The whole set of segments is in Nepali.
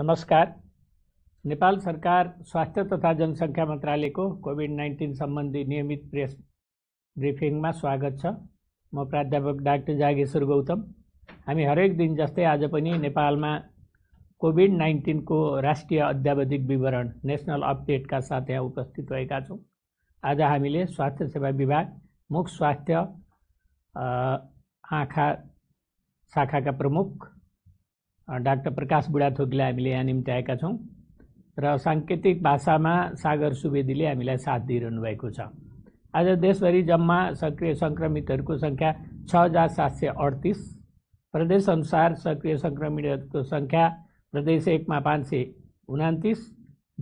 नमस्कार नेपाल सरकार स्वास्थ्य तथा जनसङ्ख्या मन्त्रालयको कोभिड नाइन्टिन सम्बन्धी नियमित प्रेस ब्रिफिङमा स्वागत छ म प्राध्यापक डाक्टर जागेश्वर गौतम हामी हरेक दिन जस्तै आज पनि नेपालमा कोभिड नाइन्टिनको राष्ट्रिय अध्यावधिक विवरण नेसनल अपडेटका साथ यहाँ उपस्थित भएका छौँ आज हामीले स्वास्थ्य सेवा विभाग मुख स्वास्थ्य आँखा शाखाका प्रमुख डाक्टर प्रकाश बुढाथोकीलाई हामीले यहाँ निम्त्याएका छौँ र साङ्केतिक भाषामा सागर सुवेदीले हामीलाई साथ दिइरहनु भएको छ आज देशभरि जम्मा सक्रिय सङ्क्रमितहरूको सङ्ख्या छ हजार सात सय अडतिस प्रदेशअनुसार सक्रिय सङ्क्रमितहरूको सङ्ख्या प्रदेश एकमा पाँच सय उनातिस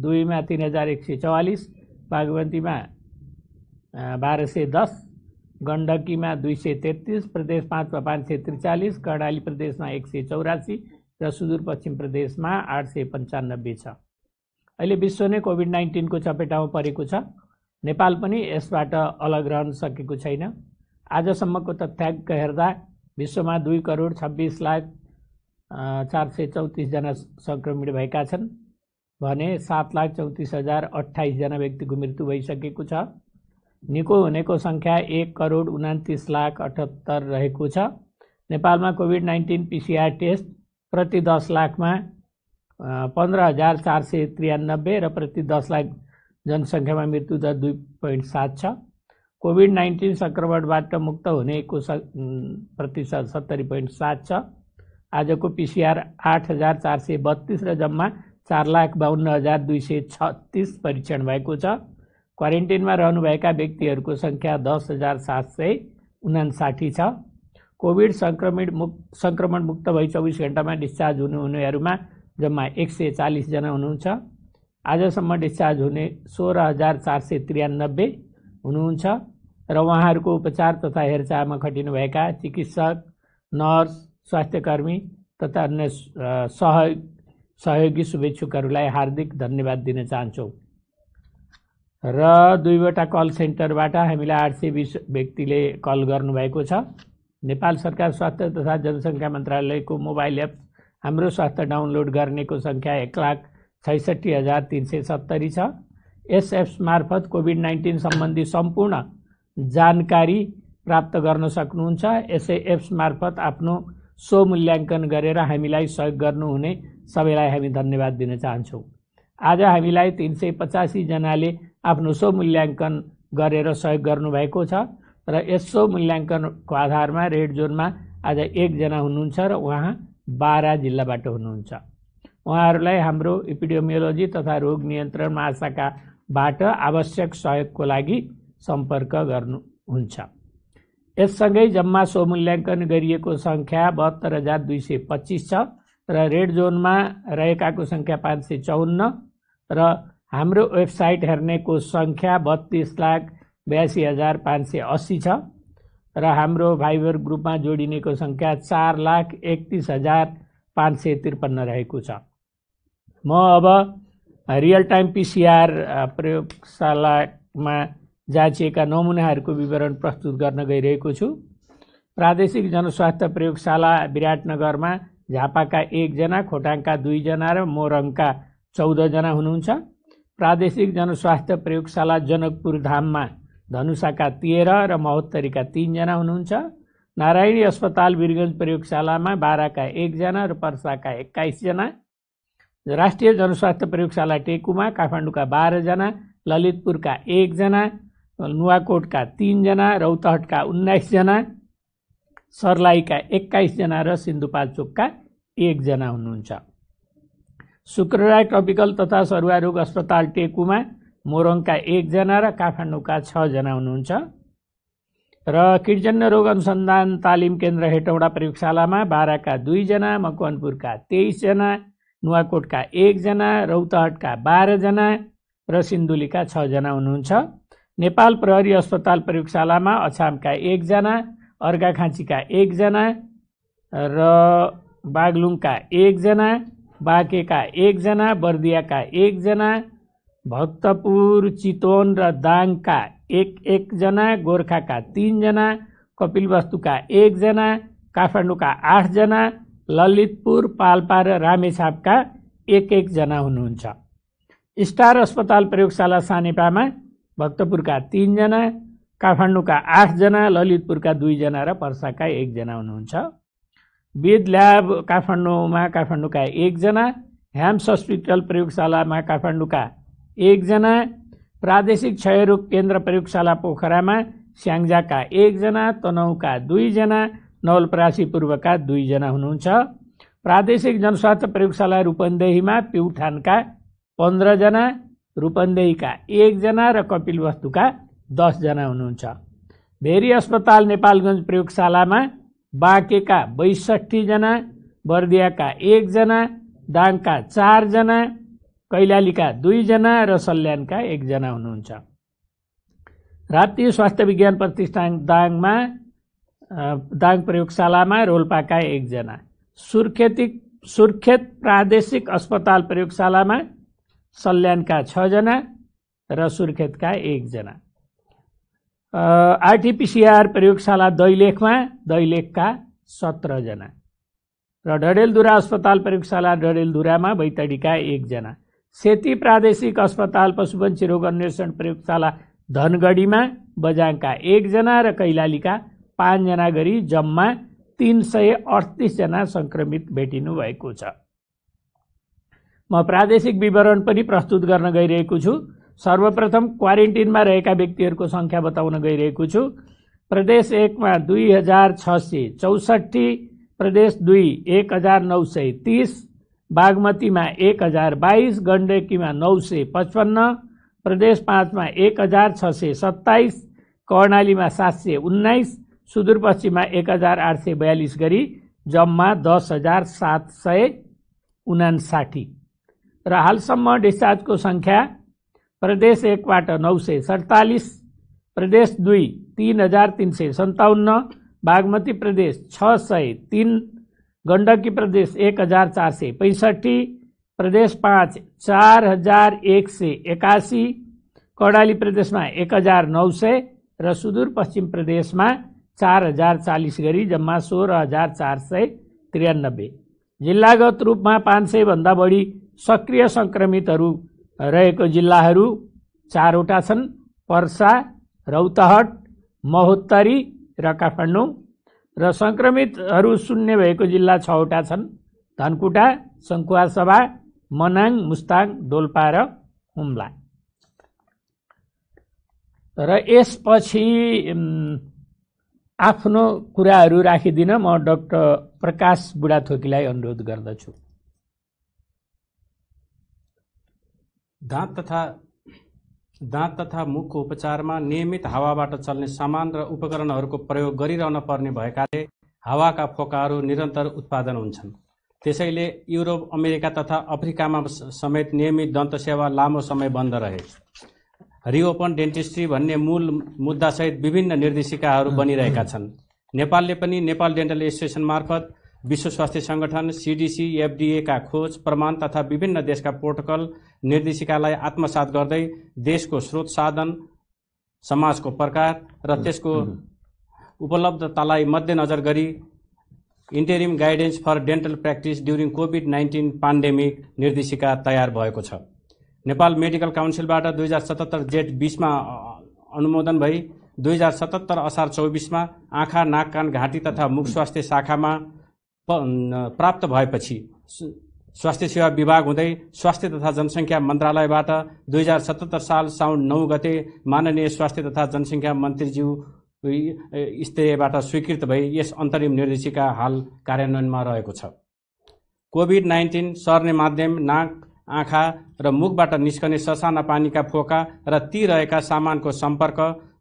दुईमा तिन हजार एक सय चौवालिस बागमतीमा बाह्र सय दस गण्डकीमा दुई सय तेत्तिस प्रदेश पाँचमा पाँच सय त्रिचालिस कर्णाली प्रदेशमा एक सय चौरासी र सुदूरपश्चिम प्रदेशमा आठ सय पन्चानब्बे छ अहिले विश्व नै कोभिड नाइन्टिनको चपेटामा परेको छ नेपाल पनि यसबाट अलग रहन सकेको छैन आजसम्मको तथ्याङ्क हेर्दा विश्वमा दुई करोड छब्बिस लाख चार सय चौतिसजना सङ्क्रमित भएका छन् भने सात लाख चौतिस हजार अठाइसजना व्यक्तिको मृत्यु भइसकेको छ निको हुनेको सङ्ख्या एक करोड उनातिस लाख अठहत्तर रहेको छ नेपालमा कोभिड नाइन्टिन पिसिआर टेस्ट प्रति दस लाखमा पन्ध्र हजार चार सय त्रियानब्बे र प्रति दस लाख जनसङ्ख्यामा मृत्यु दर दुई पोइन्ट सात छ कोभिड नाइन्टिन सङ्क्रमणबाट मुक्त हुनेको स प्रतिशत सत्तरी पोइन्ट सात छ आजको पिसिआर आठ हजार चार सय बत्तिस र जम्मा चार लाख बाहन्न हजार दुई सय छत्तिस परीक्षण भएको छ क्वारेन्टिनमा रहनुभएका व्यक्तिहरूको सङ्ख्या दस हजार सात सय उनासाठी छ कोभिड सङ्क्रमित मुक्त सङ्क्रमण मुक्त भई चौबिस घन्टामा डिस्चार्ज हुनुहुनेहरूमा जम्मा एक सय चालिसजना हुनुहुन्छ आजसम्म डिस्चार्ज हुने सोह्र हजार चार सय त्रियानब्बे हुनुहुन्छ र उहाँहरूको उपचार तथा हेरचाहमा खटिनुभएका चिकित्सक नर्स स्वास्थ्यकर्मी तथा अन्य सहयोग सहयोगी शुभेच्छुकहरूलाई हार्दिक धन्यवाद दिन चाहन्छौँ र दुईवटा कल सेन्टरबाट हामीलाई आठ सय बिस व्यक्तिले कल गर्नुभएको छ नेपाल सरकार स्वास्थ्य तथा जनसङ्ख्या मन्त्रालयको मोबाइल एप हाम्रो स्वास्थ्य डाउनलोड गर्नेको सङ्ख्या एक लाख छैसठी हजार तिन सय सत्तरी छ यस एप्स मार्फत कोभिड नाइन्टिन सम्बन्धी सम्पूर्ण जानकारी प्राप्त गर्न सक्नुहुन्छ यसै एप्स मार्फत आफ्नो स्वमूल्याङ्कन गरेर हामीलाई सहयोग गर्नुहुने सबैलाई हामी धन्यवाद दिन चाहन्छौँ आज हामीलाई तिन सय पचासीजनाले आफ्नो स्वमूल्याङ्कन गरेर सहयोग गर्नुभएको छ र यसो मूल्याङ्कनको आधारमा रेड जोनमा आज एकजना हुनुहुन्छ र उहाँ बाह्र जिल्लाबाट हुनुहुन्छ उहाँहरूलाई हाम्रो इपिडियोमियोलोजी तथा रोग नियन्त्रण महाशाखाबाट आवश्यक सहयोगको लागि सम्पर्क गर्नुहुन्छ यससँगै जम्मा सो मूल्याङ्कन गरिएको सङ्ख्या बहत्तर हजार दुई सय पच्चिस छ र रेड जोनमा रहेकाको सङ्ख्या पाँच सय चौन्न र हाम्रो वेबसाइट हेर्नेको सङ्ख्या बत्तिस लाख बयासी हजार पाँच सय अस्सी छ र हाम्रो भाइबर ग्रुपमा जोडिनेको सङ्ख्या चार लाख एकतिस हजार पाँच सय त्रिपन्न रहेको छ म अब रियल टाइम पिसिआर प्रयोगशालामा जाँचिएका नमुनाहरूको विवरण प्रस्तुत गर्न गइरहेको छु प्रादेशिक जनस्वास्थ्य प्रयोगशाला विराटनगरमा झापाका एकजना खोटाङका दुईजना र मोरङका चौधजना हुनुहुन्छ प्रादेशिक जनस्वास्थ्य प्रयोगशाला जनकपुर धाममा धनुषाका तेह्र र महोत्तरीका तिनजना हुनुहुन्छ नारायणी अस्पताल वीरगन्ज प्रयोगशालामा बाह्रका एकजना र पर्साका एक्काइसजना राष्ट्रिय जनस्वास्थ्य प्रयोगशाला टेकुमा काठमाडौँका बाह्रजना ललितपुरका एकजना नुवाकोटका तिनजना रौतहटका उन्नाइसजना सर्लाहीका एक्काइसजना र सिन्धुपाल्चोकका एकजना हुनुहुन्छ शुक्रराय ट्रपिकल तथा सरुवा रोग अस्पताल टेकुमा मोरङका एकजना र काठमाडौँका छजना हुनुहुन्छ र किटजन्य रोग अनुसन्धान तालिम केन्द्र हेटौँडा प्रयोगशालामा बाह्रका दुईजना मकवानपुरका तेइसजना नुवाकोटका एकजना रौतहटका बाह्रजना र सिन्धुलीका छजना हुनुहुन्छ नेपाल प्रहरी अस्पताल प्रयोगशालामा अछामका एकजना अर्घाखाँचीका एकजना र बागलुङका एकजना बाँकेका एकजना बर्दियाका एकजना भक्तपुर चितवन र दाङका एक एकजना गोर्खाका तिनजना कपिलवस्तुका एकजना काठमाडौँका आठजना ललितपुर पाल्पा र रामेछापका एक एकजना हुनुहुन्छ स्टार अस्पताल प्रयोगशाला सानेपामा भक्तपुरका तिनजना काठमाडौँका आठजना ललितपुरका दुईजना र पर्साका एकजना हुनुहुन्छ वेद ल्याब काठमाडौँमा काठमाडौँका एकजना ह्याम्स हस्पिटल प्रयोगशालामा काठमाडौँका एकजना प्रादेशिक क्षयरोग केन्द्र प्रयोगशाला पोखरामा स्याङ्जाका एकजना तनहुँका दुईजना नवलपरासी पूर्वका दुईजना हुनुहुन्छ प्रादेशिक जनस्वास्थ्य प्रयोगशाला रूपन्देहीमा प्युठानका पन्ध्रजना रूपन्देहीका एकजना र कपिलवस्तुका दसजना हुनुहुन्छ भेरी अस्पताल नेपालगञ्ज प्रयोगशालामा बाँकेका बैसठीजना बर्दियाका एकजना दाङका चारजना कैलालीका दुईजना र सल्यानका एकजना हुनुहुन्छ राप्ती स्वास्थ्य विज्ञान प्रतिष्ठान दाङमा दाङ प्रयोगशालामा रोल्पाका एकजना सुर्खेती सुर्खेत प्रादेशिक अस्पताल प्रयोगशालामा सल्यानका छजना र सुर्खेतका एकजना आरटिपिसिआर प्रयोगशाला दैलेखमा दैलेखका सत्रजना र डडेलधुरा अस्पताल प्रयोगशाला डडेलधुरामा बैतडीका एकजना सेती प्रादेशिक अस्पताल पशुपक्षी रोग अन्वेषण प्रयोगशाला धनगढीमा बजाङका एकजना र कैलालीका पाँचजना गरी जम्मा तिन सय अडतिसजना सङ्क्रमित भेटिनु भएको छ म प्रादेशिक विवरण पनि प्रस्तुत गर्न गइरहेको छु सर्वप्रथम क्वारेन्टिनमा रहेका व्यक्तिहरूको सङ्ख्या बताउन गइरहेको छु प्रदेश एकमा दुई हजार छ सय चौसठी प्रदेश दुई एक हजार नौ सय तिस बागमतीमा एक हजार बाइस गण्डकीमा नौ सय पचपन्न प्रदेश पाँचमा एक हजार छ सय सत्ताइस कर्णालीमा सात सय उन्नाइस सुदूरपश्चिममा एक हजार आठ सय बयालिस गरी जम्मा दस हजार सात सय उनासाठी र हालसम्म डिस्चार्जको सङ्ख्या प्रदेश एकबाट नौ सय सडतालिस प्रदेश दुई तिन हजार तिन सय सन्ताउन्न बागमती प्रदेश छ सय तिन गण्डकी प्रदेश एक हजार चार सय पैँसठी प्रदेश पाँच चार हजार एक सय एकासी कर्णाली प्रदेशमा एक हजार नौ सय र सुदूरपश्चिम प्रदेशमा चार हजार चालिस गरी जम्मा सोह्र हजार चार सय त्रियानब्बे जिल्लागत रूपमा पाँच सयभन्दा बढी सक्रिय सङ्क्रमितहरू रहेको जिल्लाहरू चारवटा छन् पर्सा रौतहट महोत्तरी र काठमाडौँ र सङ्क्रमितहरू शून्य भएको जिल्ला छवटा छन् धनकुटा सङ्खुवासभा मनाङ मुस्ताङ डोल्पा र हुम्ला र यसपछि आफ्नो कुराहरू राखिदिन म डक्टर प्रकाश बुढाथोकीलाई अनुरोध गर्दछु दाँत तथा दाँत तथा मुखको उपचारमा नियमित हावाबाट चल्ने सामान र उपकरणहरूको प्रयोग गरिरहन पर्ने भएकाले हावाका फोकाहरू निरन्तर उत्पादन हुन्छन् त्यसैले युरोप अमेरिका तथा अफ्रिकामा समेत नियमित दन्त सेवा लामो समय बन्द रहे रिओपन डेन्टिस्ट्री भन्ने मूल मुद्दासहित विभिन्न निर्देशिकाहरू बनिरहेका छन् नेपालले पनि नेपाल डेन्टल एसोसिएसन मार्फत विश्व स्वास्थ्य सङ्गठन सिडिसी का खोज प्रमाण तथा विभिन्न देशका प्रोटोकल निर्देशिकालाई आत्मसात गर्दै देशको स्रोत साधन समाजको प्रकार र त्यसको उपलब्धतालाई मध्यनजर गरी interim guidance for dental practice during COVID nineteen pandemic निर्देशिका तयार भएको छ नेपाल मेडिकल काउन्सिलबाट दुई हजार सतहत्तर जेठ बिसमा अनुमोदन भई दुई हजार सतहत्तर असार चौबिसमा आँखा नाक कान घाँटी तथा मुख स्वास्थ्य शाखामा प्राप्त भएपछि स्वास्थ्य सेवा विभाग हुँदै स्वास्थ्य तथा जनसङ्ख्या मन्त्रालयबाट दुई हजार सतहत्तर साल साउन नौ गते माननीय स्वास्थ्य तथा जनसङ्ख्या मन्त्रीज्यू स्तरीयबाट स्वीकृत भई यस अन्तरिम निर्देशिका हाल कार्यान्वयनमा रहेको छ कोभिड नाइन्टिन सर्ने माध्यम नाक आँखा र मुखबाट निस्कने ससाना पानीका फोका र ती रहेका सामानको सम्पर्क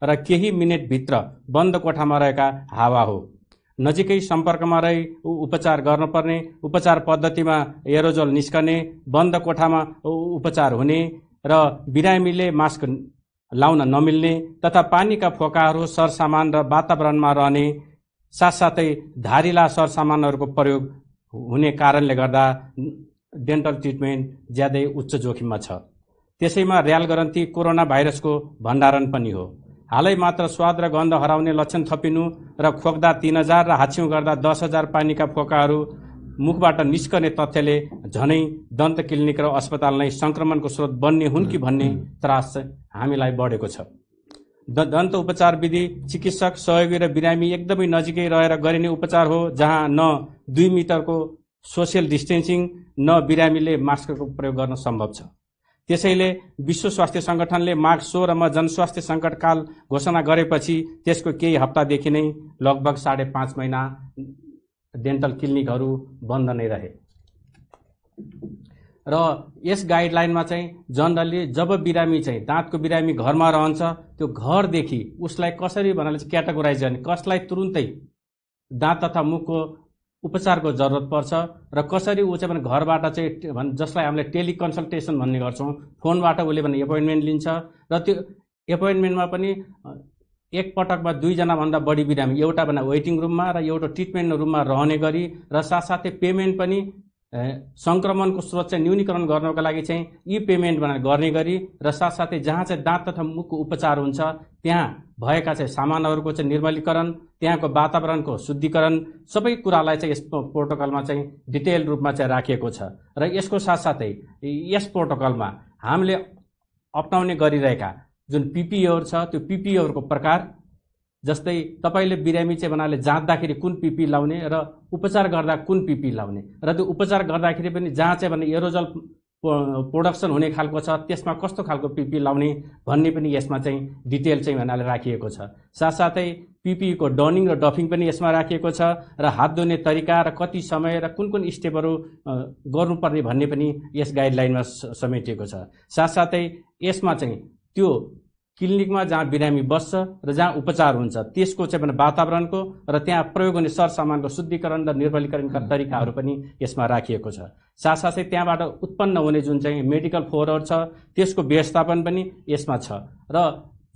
र केही मिनटभित्र बन्द कोठामा रहेका हावा हो नजिकै सम्पर्कमा रही उपचार गर्नुपर्ने उपचार पद्धतिमा एरोजोल निस्कने बन्द कोठामा उपचार हुने र बिरामीले मास्क लाउन नमिल्ने तथा पानीका फोकाहरू सरसामान र वातावरणमा रहने साथसाथै धारिला सरसामानहरूको प्रयोग हुने कारणले गर्दा डेन्टल ट्रिटमेन्ट ज्यादै उच्च जोखिममा छ त्यसैमा ऱ्याल गरन्ती कोरोना भाइरसको भण्डारण पनि हो हालै मात्र स्वाद र गन्ध हराउने लक्षण थपिनु र खोक्दा तिन हजार र हाछ्यौँ गर्दा दस हजार पानीका फोकाहरू मुखबाट निस्कने तथ्यले झनै दन्त क्लिनिक र अस्पताल नै सङ्क्रमणको स्रोत बन्ने हुन् कि भन्ने त्रास हामीलाई बढेको छ दन्त उपचार विधि चिकित्सक सहयोगी र बिरामी एकदमै नजिकै रहेर गरिने उपचार हो जहाँ न दुई मिटरको सोसियल डिस्टेन्सिङ न बिरामीले मास्कको प्रयोग गर्न सम्भव छ त्यसैले विश्व स्वास्थ्य सङ्गठनले माघ सोह्रमा जनस्वास्थ्य सङ्कटकाल घोषणा गरेपछि त्यसको केही हप्तादेखि नै लगभग साढे पाँच महिना डेन्टल क्लिनिकहरू बन्द नै रहे र यस गाइडलाइनमा चाहिँ जनरली जब बिरामी चाहिँ दाँतको बिरामी घरमा रहन्छ त्यो घरदेखि उसलाई कसरी भन्नाले चाहिँ गर्ने कसलाई तुरुन्तै दाँत तथा मुखको उपचारको जरुरत पर्छ र कसरी ऊ चाहिँ भने घरबाट चाहिँ जसलाई हामीले टेलिकन्सल्टेसन भन्ने गर्छौँ फोनबाट उसले भने एपोइन्टमेन्ट लिन्छ र त्यो एपोइन्टमेन्टमा पनि एक पटकमा दुईजनाभन्दा बढी बिरामी एउटा भने वेटिङ रुममा र एउटा ट्रिटमेन्ट रुममा रहने गरी र साथसाथै पेमेन्ट पनि सङ्क्रमणको स्रोत चाहिँ न्यूनीकरण गर्नको लागि चाहिँ यी पेमेन्ट भनेर गर्ने गरी र साथसाथै जहाँ चाहिँ दाँत तथा मुखको उपचार हुन्छ त्यहाँ भएका चाहिँ सामानहरूको चाहिँ निर्मलीकरण त्यहाँको वातावरणको शुद्धिकरण सबै कुरालाई चाहिँ यस प्रोटोकलमा चाहिँ डिटेल रूपमा चाहिँ राखिएको छ र यसको साथसाथै यस प्रोटोकलमा हामीले अप्नाउने गरिरहेका जुन पिपिओहरू छ त्यो पिपिओहरूको प्रकार जस्तै तपाईँले बिरामी चाहिँ भन्नाले जाँच्दाखेरि कुन पिपी लाउने र उपचार गर्दा कुन पिपी लाउने र त्यो उपचार गर्दाखेरि पनि जहाँ चाहिँ भने एरोजल प्रोडक्सन हुने खालको छ त्यसमा कस्तो खालको पिपी लाउने भन्ने पनि यसमा चाहिँ डिटेल चाहिँ भन्नाले राखिएको छ साथसाथै पिपीको डनिङ र डफिङ पनि यसमा राखिएको छ र हात धुने तरिका र कति समय र कुन कुन स्टेपहरू गर्नुपर्ने भन्ने पनि यस गाइडलाइनमा समेटिएको छ साथसाथै यसमा चाहिँ त्यो क्लिनिकमा जहाँ बिरामी बस्छ र जहाँ उपचार हुन्छ त्यसको चाहिँ भने वातावरणको र त्यहाँ प्रयोग हुने सरसामानको शुद्धिकरण र निर्मलीकरणका तरिकाहरू पनि यसमा राखिएको छ साथसाथै त्यहाँबाट उत्पन्न हुने जुन चाहिँ मेडिकल फोहोरहरू छ त्यसको व्यवस्थापन पनि यसमा छ र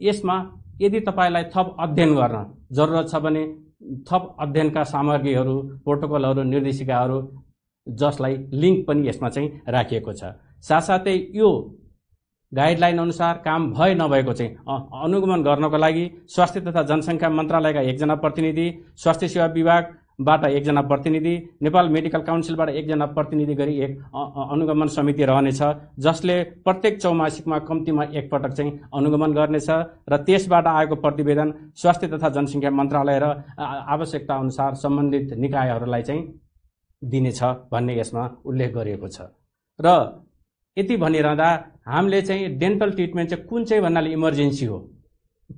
यसमा यदि तपाईँलाई थप अध्ययन गर्न जरुरत छ भने थप अध्ययनका सामग्रीहरू प्रोटोकलहरू निर्देशिकाहरू जसलाई लिङ्क पनि यसमा चाहिँ राखिएको छ साथसाथै यो गाइडलाइन अनुसार काम भए नभएको चाहिँ अनुगमन गर्नको लागि स्वास्थ्य तथा जनसङ्ख्या मन्त्रालयका एकजना प्रतिनिधि स्वास्थ्य सेवा विभागबाट एकजना प्रतिनिधि नेपाल मेडिकल काउन्सिलबाट एकजना प्रतिनिधि गरी एक अनुगमन समिति रहनेछ जसले प्रत्येक चौमासिकमा कम्तीमा एकपटक चाहिँ अनुगमन गर्नेछ र त्यसबाट आएको प्रतिवेदन स्वास्थ्य तथा जनसङ्ख्या मन्त्रालय र आवश्यकता अनुसार सम्बन्धित निकायहरूलाई चाहिँ दिनेछ भन्ने यसमा उल्लेख गरिएको छ र यति भनिरहँदा हामीले चाहिँ डेन्टल ट्रिटमेन्ट चाहिँ कुन चाहिँ भन्नाले इमर्जेन्सी हो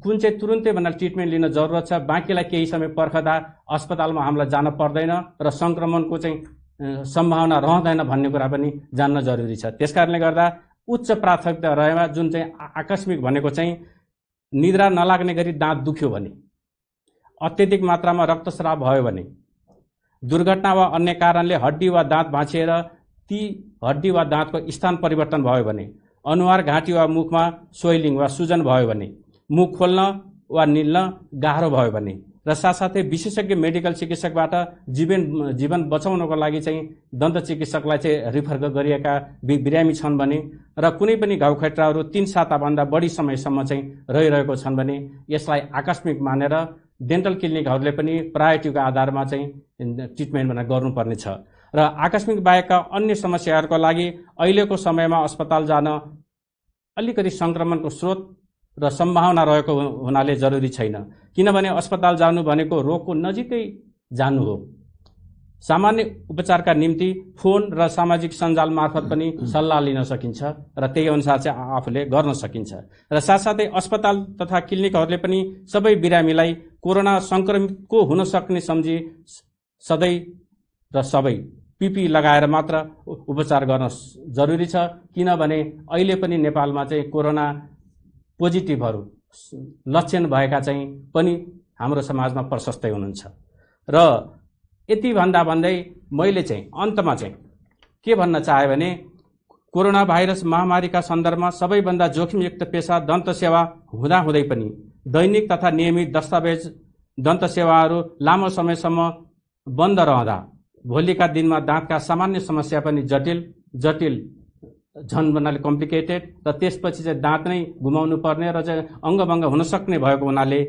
कुन चाहिँ तुरुन्तै भन्नाले ट्रिटमेन्ट लिन जरुरत छ बाँकीलाई केही समय पर्खदा अस्पतालमा हामीलाई जान पर्दैन र सङ्क्रमणको चाहिँ सम्भावना रहँदैन भन्ने कुरा पनि जान्न जरुरी छ त्यस कारणले गर्दा उच्च प्राथमिकता रहेमा जुन चाहिँ आकस्मिक भनेको चाहिँ निद्रा नलाग्ने गरी दाँत दुख्यो भने अत्यधिक मात्रामा रक्तस्राव भयो भने दुर्घटना वा अन्य कारणले हड्डी वा दाँत भाँचिएर ती हड्डी वा दाँतको स्थान परिवर्तन भयो भने अनुहार घाँटी वा मुखमा सोइलिङ वा सुजन भयो भने मुख खोल्न वा निल्न गाह्रो भयो भने र साथसाथै विशेषज्ञ मेडिकल चिकित्सकबाट जीवन जीवन बचाउनको लागि चाहिँ दन्त चिकित्सकलाई चाहिँ रिफर गरिएका बिरामी छन् भने र कुनै पनि घाउखेट्राहरू तिन साताभन्दा बढी समयसम्म चाहिँ रहिरहेको छन् भने यसलाई आकस्मिक मानेर डेन्टल क्लिनिकहरूले पनि प्रायोरिटीको आधारमा चाहिँ ट्रिटमेन्ट भनेर गर्नुपर्नेछ र आकस्मिक बाहेकका अन्य समस्याहरूको लागि अहिलेको समयमा अस्पताल जान अलिकति सङ्क्रमणको स्रोत र सम्भावना रहेको हुनाले जरुरी छैन किनभने अस्पताल जानु भनेको रोगको नजिकै जानु हो सामान्य उपचारका निम्ति फोन र सामाजिक सञ्जाल मार्फत पनि सल्लाह लिन सकिन्छ र त्यही अनुसार चाहिँ आफूले गर्न सकिन्छ र साथसाथै अस्पताल तथा क्लिनिकहरूले पनि सबै बिरामीलाई कोरोना सङ्क्रमितको हुन सक्ने सम्झी सधैँ र सबै पिपी लगाएर मात्र उपचार गर्न जरुरी छ किनभने अहिले पनि नेपालमा चाहिँ कोरोना पोजिटिभहरू लक्षण भएका चाहिँ पनि हाम्रो समाजमा प्रशस्तै हुनुहुन्छ र यति भन्दा भन्दै मैले चाहिँ अन्तमा चाहिँ के भन्न चाहेँ भने कोरोना भाइरस महामारीका सन्दर्भमा सबैभन्दा जोखिमयुक्त पेसा दन्त सेवा हुँदाहुँदै पनि दैनिक तथा नियमित दस्तावेज दन्त सेवाहरू लामो समयसम्म बन्द रहँदा भोलिका दिनमा दाँतका सामान्य समस्या पनि जटिल जटिल झन् भन्नाले कम्प्लिकेटेड र त्यसपछि चाहिँ दाँत नै घुमाउनु पर्ने र चाहिँ अङ्गभङ्ग हुन सक्ने भएको हुनाले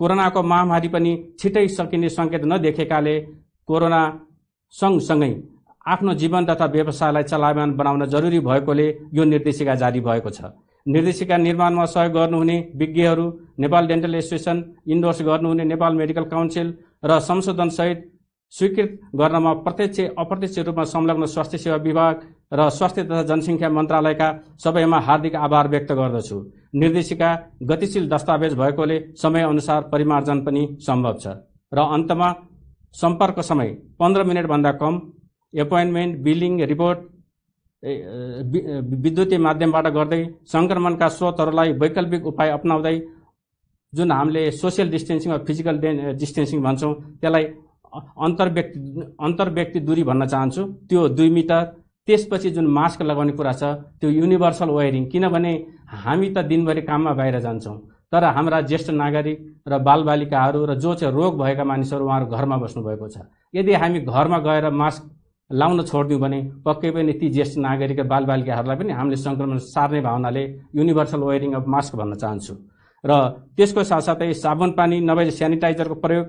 कोरोनाको महामारी पनि छिटै सकिने सङ्केत नदेखेकाले कोरोना सँगसँगै आफ्नो जीवन तथा व्यवसायलाई चलायमान बनाउन जरुरी भएकोले यो निर्देशिका जारी भएको छ निर्देशिका निर्माणमा सहयोग गर्नुहुने विज्ञहरू नेपाल डेन्टल एसोसिएसन इन्डोर्स गर्नुहुने नेपाल मेडिकल काउन्सिल र संशोधनसहित स्वीकृत गर्नमा प्रत्यक्ष अप्रत्यक्ष रूपमा संलग्न स्वास्थ्य सेवा विभाग र स्वास्थ्य तथा जनसङ्ख्या मन्त्रालयका सबैमा हार्दिक आभार व्यक्त गर्दछु निर्देशिका गतिशील दस्तावेज भएकोले समयअनुसार परिमार्जन पनि सम्भव छ र अन्तमा सम्पर्क समय पन्ध्र मिनटभन्दा कम एपोइन्टमेन्ट बिलिङ रिपोर्ट विद्युतीय माध्यमबाट गर्दै सङ्क्रमणका स्रोतहरूलाई वैकल्पिक उपाय अप्नाउँदै जुन हामीले सोसियल डिस्टेन्सिङ वा फिजिकल डिस्टेन्सिङ भन्छौँ त्यसलाई अन्तर्व्यक्ति अन्तर्व्यक्ति दूरी भन्न चाहन्छु त्यो दुई मिटर त्यसपछि जुन मास्क लगाउने कुरा छ त्यो युनिभर्सल वेयरिङ किनभने हामी त दिनभरि काममा बाहिर जान्छौँ तर हाम्रा ज्येष्ठ नागरिक र बालबालिकाहरू र जो चाहिँ रोग भएका मानिसहरू उहाँहरू घरमा बस्नुभएको छ यदि हामी घरमा गएर मास्क लाउन छोडिदियौँ भने पक्कै पनि ती ज्येष्ठ नागरिक र बालबालिकाहरूलाई पनि हामीले सङ्क्रमण सार्ने भावनाले युनिभर्सल वेयरिङ अफ मास्क भन्न चाहन्छु र त्यसको साथसाथै साबुन पानी नभए सेनिटाइजरको प्रयोग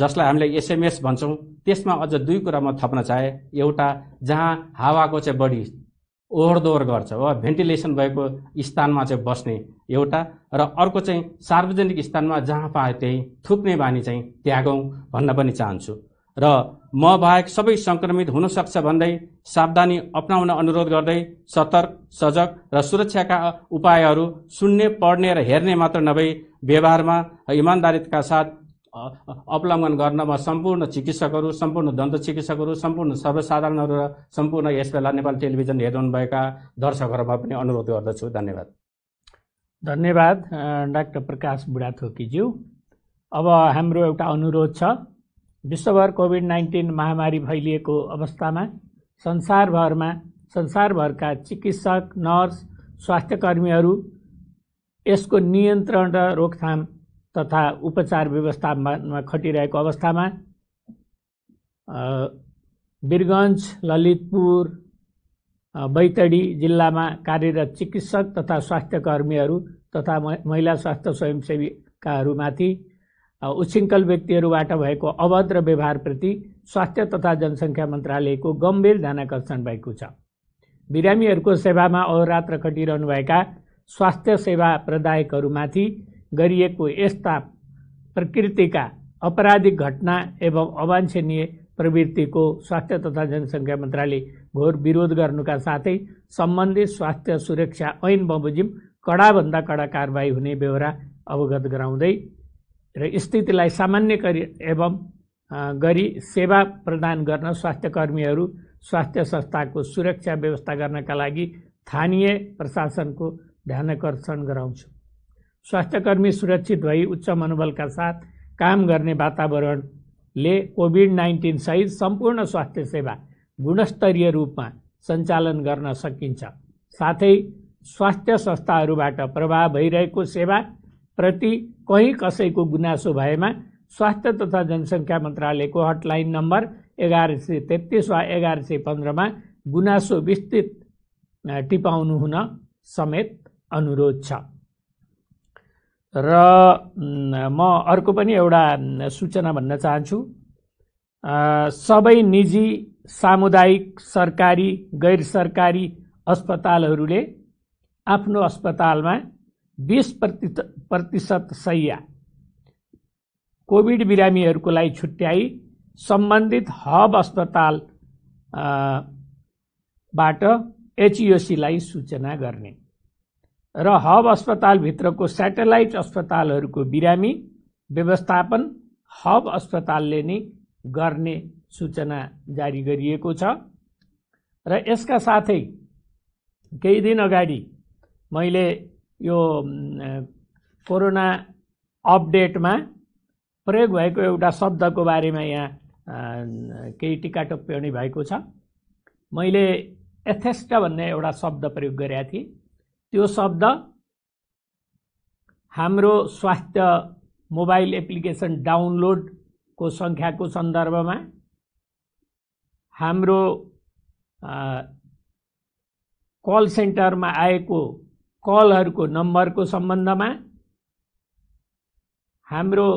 जसलाई हामीले एसएमएस भन्छौँ त्यसमा अझ दुई कुरा म थप्न चाहे एउटा जहाँ हावाको चाहिँ बढी ओहोरदोहोर गर्छ वा भेन्टिलेसन भएको स्थानमा चाहिँ बस्ने एउटा र अर्को चाहिँ सार्वजनिक स्थानमा जहाँ पाए त्यही थुक्ने बानी चाहिँ त्यागौँ भन्न पनि चाहन्छु र म बाहेक सबै सङ्क्रमित हुनसक्छ भन्दै सावधानी अप्नाउन अनुरोध गर्दै सतर्क सजग र सुरक्षाका उपायहरू सुन्ने पढ्ने र हेर्ने मात्र नभई व्यवहारमा इमान्दारीका साथ अवलम्बन गर्नमा सम्पूर्ण चिकित्सकहरू सम्पूर्ण दन्त चिकित्सकहरू सम्पूर्ण सर्वसाधारणहरू र सम्पूर्ण यस बेला नेपाल टेलिभिजन भएका दर्शकहरूमा पनि अनुरोध गर्दछु धन्यवाद धन्यवाद डाक्टर प्रकाश बुढाथोकीज्यू अब हाम्रो एउटा अनुरोध छ विश्वभर कोभिड नाइन्टिन महामारी फैलिएको अवस्थामा संसारभरमा संसारभरका चिकित्सक नर्स स्वास्थ्यकर्मीहरू यसको नियन्त्रण र रोकथाम तथा उपचार व्यवस्थामा खटिरहेको अवस्थामा वीरगन्ज ललितपुर बैतडी जिल्लामा कार्यरत चिकित्सक तथा स्वास्थ्य कर्मीहरू तथा महिला स्वास्थ्य स्वयंसेविकाहरूमाथि उच्छृङ्खल व्यक्तिहरूबाट भएको अभद्र व्यवहारप्रति स्वास्थ्य तथा जनसङ्ख्या मन्त्रालयको गम्भीर ध्यानकर्षण भएको छ बिरामीहरूको सेवामा अहोरात्र खटिरहनुभएका स्वास्थ्य सेवा प्रदायकहरूमाथि गरिएको यस्ता प्रकृतिका अपराधिक घटना एवं अवान्छनीय प्रवृत्तिको स्वास्थ्य तथा जनसङ्ख्या मन्त्रालय घोर विरोध गर्नुका साथै सम्बन्धित स्वास्थ्य सुरक्षा ऐन बमोजिम कडाभन्दा कडा कारवाही हुने बेहोरा अवगत गराउँदै र स्थितिलाई सामान्य गरी एवं गरी सेवा प्रदान गर्न स्वास्थ्य कर्मीहरू स्वास्थ्य संस्थाको सुरक्षा व्यवस्था गर्नका लागि स्थानीय प्रशासनको ध्यानकर्षण गराउँछु स्वास्थ्यकर्मी सुरक्षित भई उच्च मनोबलका साथ काम गर्ने वातावरणले कोभिड नाइन्टिन सहित सम्पूर्ण स्वास्थ्य सेवा गुणस्तरीय रूपमा सञ्चालन गर्न सकिन्छ साथै स्वास्थ्य संस्थाहरूबाट प्रभाव भइरहेको सेवा प्रति कहीँ कसैको गुनासो भएमा स्वास्थ्य तथा जनसङ्ख्या मन्त्रालयको हटलाइन नम्बर एघार सय तेत्तिस वा एघार सय पन्ध्रमा गुनासो विस्तृत टिपाउनु हुन समेत अनुरोध छ र म अर्को पनि एउटा सूचना भन्न चाहन्छु सबै निजी सामुदायिक सरकारी गैर सरकारी अस्पतालहरूले आफ्नो अस्पतालमा बिस प्रति प्रतिशत सय्या कोभिड बिरामीहरूको लागि छुट्याई सम्बन्धित हब अस्पताल बाट लाई सूचना गर्ने र हब अस्पतालभित्रको सेटेलाइट अस्पतालहरूको बिरामी व्यवस्थापन हब अस्पतालले नै गर्ने सूचना जारी गरिएको छ र यसका साथै केही दिन अगाडि मैले यो कोरोना अपडेटमा प्रयोग भएको एउटा शब्दको बारेमा यहाँ केही टिका टोप्याउने भएको छ मैले एथेस्टा भन्ने एउटा शब्द प्रयोग गरेका थिएँ त्यो शब्द हाम्रो स्वास्थ्य मोबाइल एप्लिकेसन डाउनलोडको सङ्ख्याको सन्दर्भमा हाम्रो कल सेन्टरमा आएको कलहरूको नम्बरको सम्बन्धमा हाम्रो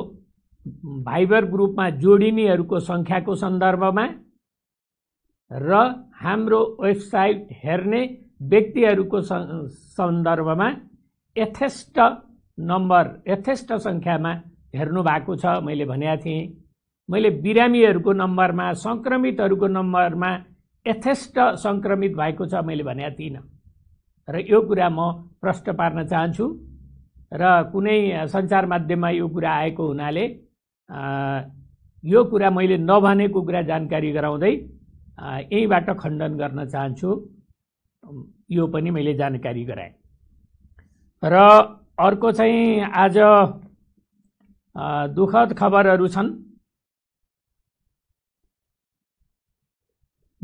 भाइबर ग्रुपमा जोडिनेहरूको सङ्ख्याको सन्दर्भमा र हाम्रो वेबसाइट हेर्ने व्यक्तिहरूको सन्दर्भमा यथेष्ट नम्बर यथेष्ट सङ्ख्यामा हेर्नु भएको छ मैले भनेको थिएँ मैले बिरामीहरूको नम्बरमा सङ्क्रमितहरूको नम्बरमा यथेष्ट सङ्क्रमित भएको छ मैले भनेको थिइनँ र यो कुरा म प्रश्न पार्न चाहन्छु र कुनै सञ्चार माध्यममा यो कुरा आएको हुनाले यो कुरा मैले नभनेको कुरा जानकारी गराउँदै यहीँबाट खण्डन गर्न चाहन्छु यो पनि मैले जानकारी गराएँ र अर्को चाहिँ आज दुःखद खबरहरू छन्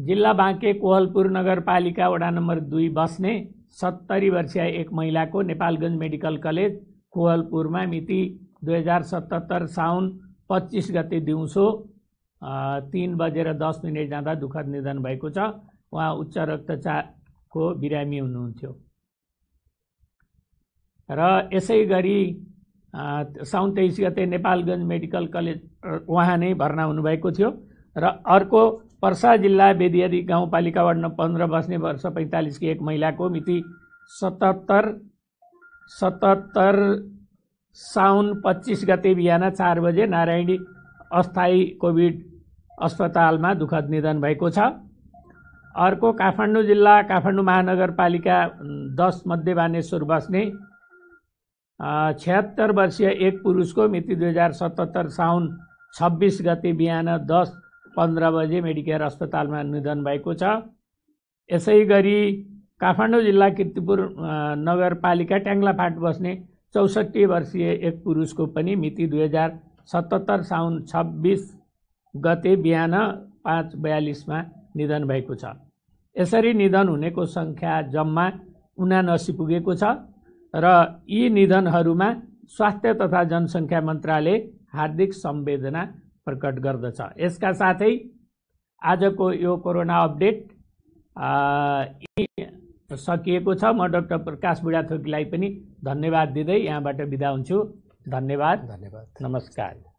जिल्ला बाँके कोहलपुर नगरपालिका वडा नम्बर दुई बस्ने सत्तरी वर्षीय एक महिलाको नेपालगञ्ज मेडिकल कलेज कोहलपुरमा मिति दुई हजार सतहत्तर साउन पच्चिस गते दिउँसो तिन बजेर दस मिनट जाँदा दुःखद निधन भएको छ उहाँ उच्च रक्तचाप को बिरामी हुनुहुन्थ्यो र यसै गरी साउन तेइस गते नेपालगञ्ज मेडिकल कलेज उहाँ नै भर्ना हुनुभएको थियो र अर्को पर्सा जिल्ला बेदियारी गाउँपालिका वार्ड पन्ध्र बस्ने वर्ष पैँतालिसकी एक महिलाको मिति सतहत्तर सतहत्तर साउन पच्चिस गते बिहान चार बजे नारायणी अस्थायी कोभिड अस्पतालमा दुःखद निधन भएको छ अर्को काठमाडौँ जिल्ला काठमाडौँ महानगरपालिका दस मध्ये बानेश्वर बस्ने छत्तर वर्षीय एक पुरुषको मिति दुई हजार सतहत्तर साउन छब्बिस गते बिहान दस पन्ध्र बजे मेडिकेयर अस्पतालमा निधन भएको छ यसै गरी काठमाडौँ जिल्ला किर्तिपुर नगरपालिका ट्याङ्ला फाट बस्ने चौसठी वर्षीय एक पुरुषको पनि मिति दुई हजार सतहत्तर साउन छब्बिस गते बिहान पाँच बयालिसमा निधन भएको छ यसरी निधन हुनेको सङ्ख्या जम्मा उनासी पुगेको छ र यी निधनहरूमा स्वास्थ्य तथा जनसङ्ख्या मन्त्रालय हार्दिक संवेदना प्रकट गर्दछ यसका साथै आजको यो कोरोना अपडेट सकिएको छ म डक्टर प्रकाश बुढाथोकीलाई पनि धन्यवाद दिँदै यहाँबाट बिदा हुन्छु धन्यवाद धन्यवाद नमस्कार